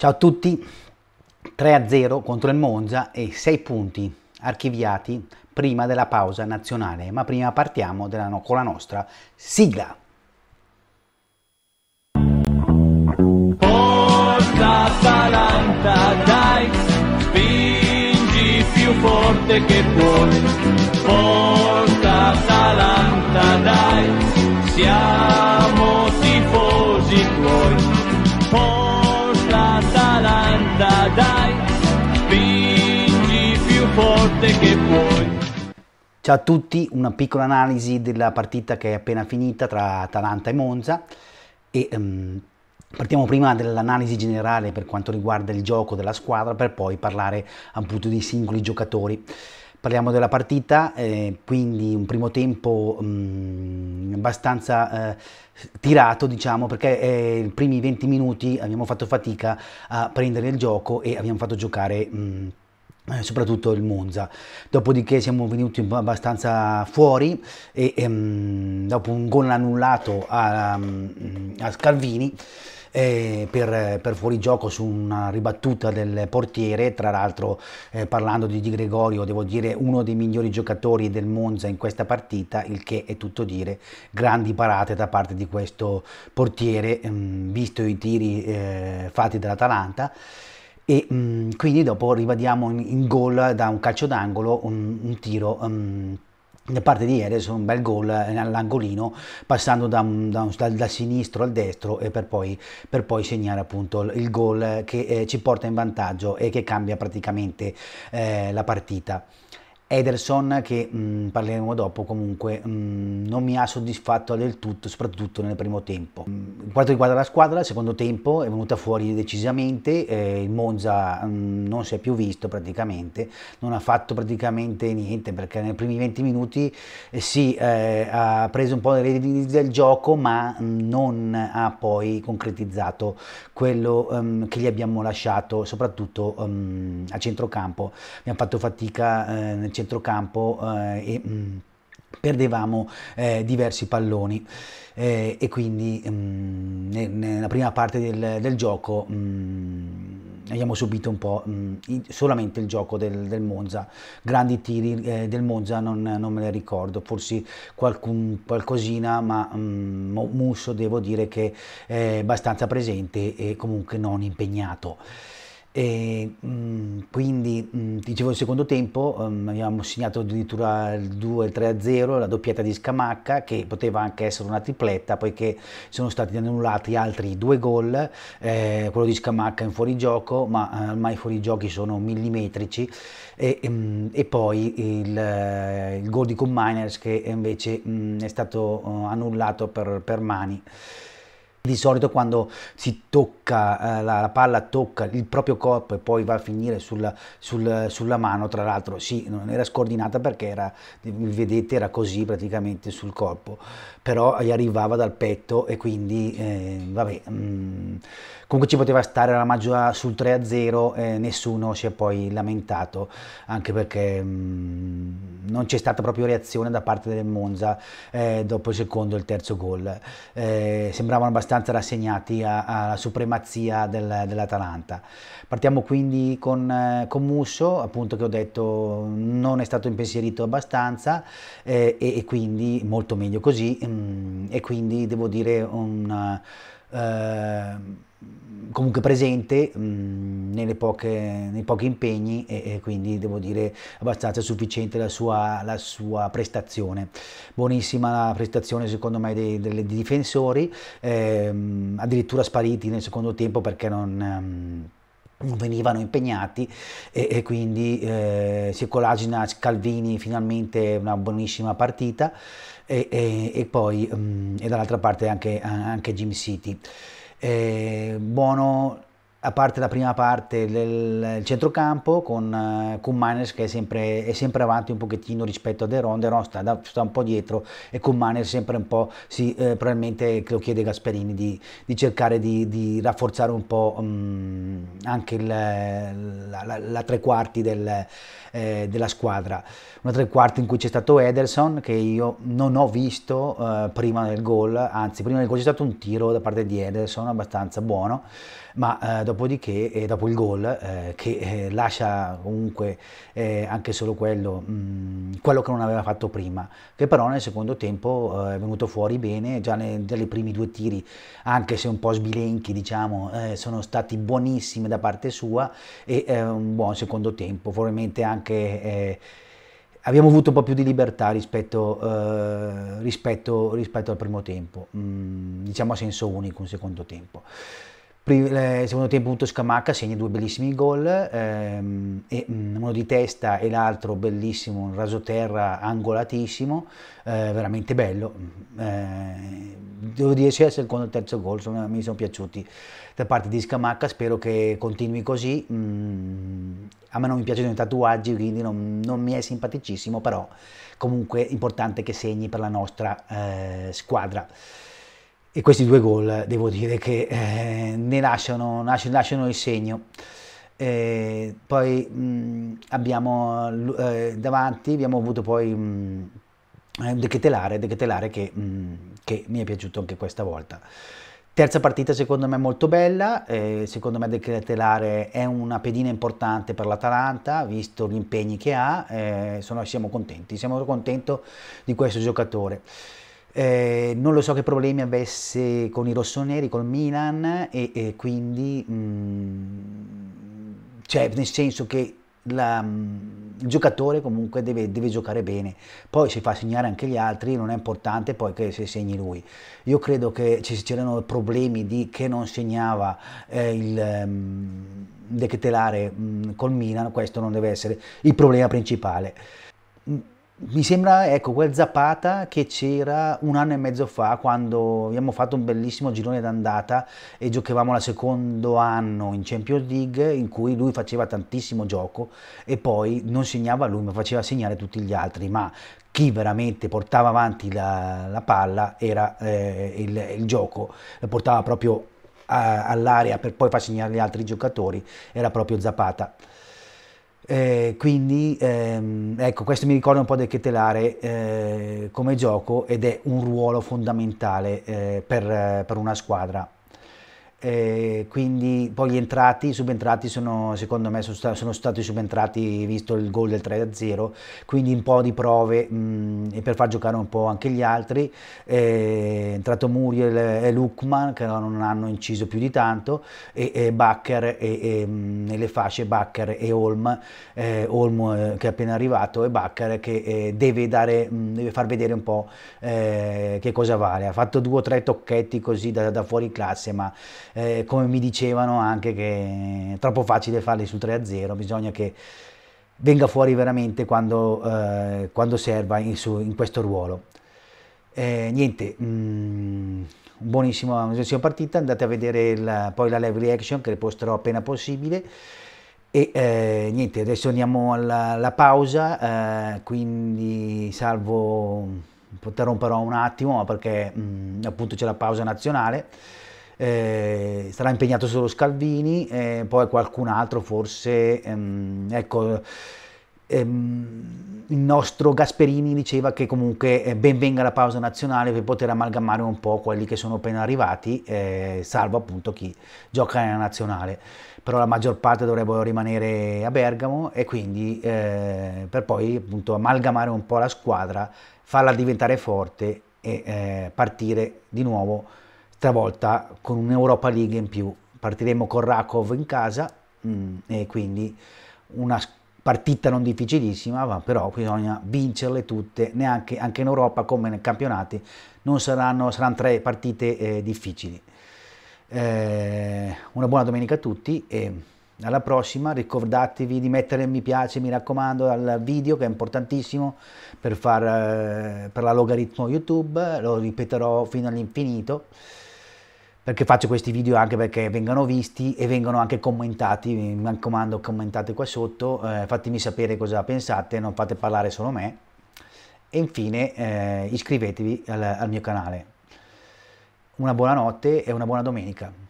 Ciao a tutti, 3-0 a contro il Monza e 6 punti archiviati prima della pausa nazionale, ma prima partiamo della, con la nostra sigla. Porta Atalanta, dai, spingi più forte che puoi. Porta Atalanta, dai, siamo parte che puoi. Ciao a tutti, una piccola analisi della partita che è appena finita tra Atalanta e Monza e, um, partiamo prima dall'analisi generale per quanto riguarda il gioco della squadra per poi parlare appunto dei singoli giocatori. Parliamo della partita, eh, quindi un primo tempo mh, mm, abbastanza eh, tirato, diciamo, perché eh, i primi 20 minuti abbiamo fatto fatica a prendere il gioco e abbiamo fatto giocare mh, mm, eh, soprattutto il Monza. Dopodiché siamo venuti abbastanza fuori e, e ehm, dopo un gol annullato a, mm, a Scalvini eh, per, per fuorigioco su una ribattuta del portiere, tra l'altro eh, parlando di Di Gregorio, devo dire uno dei migliori giocatori del Monza in questa partita, il che è tutto dire, grandi parate da parte di questo portiere, ehm, visto i tiri eh, fatti dall'Atalanta e mh, mm, quindi dopo ribadiamo in, in, gol da un calcio d'angolo un, un tiro um, da parte di Eres un bel gol eh, all'angolino passando da, da, da, dal sinistro al destro e per poi, per poi segnare appunto il gol che eh, ci porta in vantaggio e che cambia praticamente eh, la partita. Ederson che mh, mm, parleremo dopo comunque mh, mm, non mi ha soddisfatto del tutto soprattutto nel primo tempo mm, in quanto riguarda la squadra il secondo tempo è venuta fuori decisamente eh, il Monza mh, non si è più visto praticamente non ha fatto praticamente niente perché nei primi 20 minuti eh, sì eh, ha preso un po' le redini del gioco ma non ha poi concretizzato quello ehm, che gli abbiamo lasciato soprattutto ehm, a centrocampo abbiamo fatto fatica eh, nel centrocampo eh, e mh, mm, perdevamo eh, diversi palloni eh, e quindi mh, mm, nella prima parte del, del gioco mh, mm, abbiamo subito un po' mh, solamente il gioco del, del Monza, grandi tiri eh, del Monza non, non, me le ricordo, forse qualcun, qualcosina, ma mh, Musso devo dire che è abbastanza presente e comunque non impegnato. E, mh, mm, quindi mh, mm, dicevo il secondo tempo um, ehm, abbiamo segnato addirittura il 2-3-0 la doppietta di Scamacca che poteva anche essere una tripletta poiché sono stati annullati altri due gol eh, quello di Scamacca in fuorigioco ma eh, ormai i fuorigiochi sono millimetrici e, e, mm, e poi il, eh, il, gol di Comminers che invece mh, è stato eh, annullato per, per mani di solito quando si tocca, eh, la, la, palla tocca il proprio corpo e poi va a finire sulla, sul, sulla mano, tra l'altro sì, non era scordinata perché era, vedete, era così praticamente sul corpo, però gli arrivava dal petto e quindi, eh, vabbè, mh, mm, comunque ci poteva stare la maggior sul 3-0, eh, nessuno si è poi lamentato, anche perché mh, mm, non c'è stata proprio reazione da parte del Monza eh, dopo il secondo e il terzo gol, eh, sembravano abbastanza abbastanza rassegnati alla supremazia del, dell'Atalanta. Partiamo quindi con, eh, con, Musso, appunto che ho detto non è stato impensierito abbastanza eh, e, e, quindi molto meglio così mh, mm, e quindi devo dire un Ehm, comunque presente mh, mm, poche, nei pochi impegni e, e, quindi devo dire abbastanza sufficiente la sua, la sua prestazione. Buonissima la prestazione secondo me dei, dei, dei difensori, eh, addirittura spariti nel secondo tempo perché non... Mh, ehm, venivano impegnati e, e quindi eh, si Calvini finalmente una buonissima partita e, e, e poi um, e dall'altra parte anche, anche Jim City. Eh, buono a parte la prima parte del centrocampo con, uh, che è sempre, è sempre, avanti un pochettino rispetto a De Deron sta, da, sta un po' dietro e con Manes sempre un po' si, eh, probabilmente lo chiede Gasperini di, di cercare di, di, rafforzare un po' um, anche il, la, la, la, tre quarti del, eh, della squadra, una tre quarti in cui c'è stato Ederson che io non ho visto eh, prima del gol, anzi prima del gol c'è stato un tiro da parte di Ederson abbastanza buono, ma eh, dopo dopodiché eh, dopo il gol eh, che eh, lascia comunque eh, anche solo quello, mh, mm, quello, che non aveva fatto prima, che però nel secondo tempo eh, è venuto fuori bene, già nei, primi due tiri, anche se un po' sbilenchi diciamo, sono stati buonissimi da parte sua e un buon secondo tempo, probabilmente anche abbiamo avuto un po' più di libertà rispetto, eh, rispetto, rispetto al primo tempo, mm, diciamo a senso unico un secondo tempo. Eh, secondo tempo tutto Scamacca segna due bellissimi gol, ehm, e, mm, uno di testa e l'altro bellissimo, un terra angolatissimo, eh, veramente bello. Mm, eh, devo dire sia il secondo e il terzo gol sono, mi sono piaciuti da parte di Scamacca, spero che continui così. Mm, a me non mi piacciono i tatuaggi, quindi non, non, mi è simpaticissimo, però comunque è importante che segni per la nostra eh, squadra. E questi due gol devo dire che eh, ne lasciano, nasce, lasciano, il segno. Eh, poi mh, abbiamo eh, davanti, abbiamo avuto poi mh, eh, De Chetelare, che, che mi è piaciuto anche questa volta. Terza partita secondo me molto bella, eh, secondo me De è una pedina importante per l'Atalanta, visto gli impegni che ha, eh, sono, siamo contenti, siamo contenti di questo giocatore. Eh, non lo so che problemi avesse con i rossoneri, col Milan e, e quindi, mh, mm, cioè nel senso che la, mm, il giocatore comunque deve, deve, giocare bene, poi si fa segnare anche gli altri, non è importante poi che se segni lui. Io credo che ci c'erano problemi di che non segnava eh, il um, mm, decretelare um, col Milan, questo non deve essere il problema principale mi sembra ecco quel Zapata che c'era un anno e mezzo fa quando abbiamo fatto un bellissimo girone d'andata e giocavamo la secondo anno in Champions League in cui lui faceva tantissimo gioco e poi non segnava lui ma faceva segnare tutti gli altri ma chi veramente portava avanti la, la palla era eh, il, il gioco portava proprio all'area per poi far segnare gli altri giocatori era proprio Zapata eh, quindi ehm, ecco, questo mi ricorda un po' del Chetelare eh, come gioco ed è un ruolo fondamentale eh, per, per una squadra eh, quindi poi gli entrati, i subentrati sono, secondo me sono, sono stati subentrati visto il gol del 3-0, quindi un po' di prove mh, mm, per far giocare un po' anche gli altri, eh, è entrato Muriel e Luckman che non hanno inciso più di tanto, e, e Bakker e, e mm, nelle fasce Bakker e Holm, eh, Olm eh, che è appena arrivato e Bakker che deve, dare, mh, mm, deve, far vedere un po' che cosa vale, ha fatto due o tre tocchetti così da, da fuori classe ma eh, come mi dicevano anche che è troppo facile farli sul 3-0, bisogna che venga fuori veramente quando, eh, quando serva in, su, in, questo ruolo. Eh, niente, mh, mm, buonissima, buonissima partita, andate a vedere il, poi la live reaction che posterò appena possibile. E eh, niente, adesso andiamo alla, alla pausa, eh, quindi salvo, interromperò un attimo perché mh, mm, appunto c'è la pausa nazionale eh, sarà impegnato solo Scalvini, eh, poi qualcun altro forse, ehm, ecco, ehm, il nostro Gasperini diceva che comunque eh, ben venga la pausa nazionale per poter amalgamare un po' quelli che sono appena arrivati, eh, salvo appunto chi gioca nella nazionale, però la maggior parte dovrebbero rimanere a Bergamo e quindi eh, per poi appunto amalgamare un po' la squadra, farla diventare forte e eh, partire di nuovo Stavolta con un'Europa League in più. Partiremo con Rakov in casa mh, mm, e quindi una partita non difficilissima, ma però bisogna vincerle tutte, neanche, anche in Europa come nei campionati, non saranno, saranno tre partite eh, difficili. Eh, una buona domenica a tutti e alla prossima, ricordatevi di mettere mi piace, mi raccomando, al video che è importantissimo per, far, eh, per l'algoritmo YouTube, lo ripeterò fino all'infinito perché faccio questi video anche perché vengano visti e vengono anche commentati, mi raccomando commentate qua sotto, eh, fatemi sapere cosa pensate, non fate parlare solo me e infine eh, iscrivetevi al, al mio canale. Una buona notte e una buona domenica.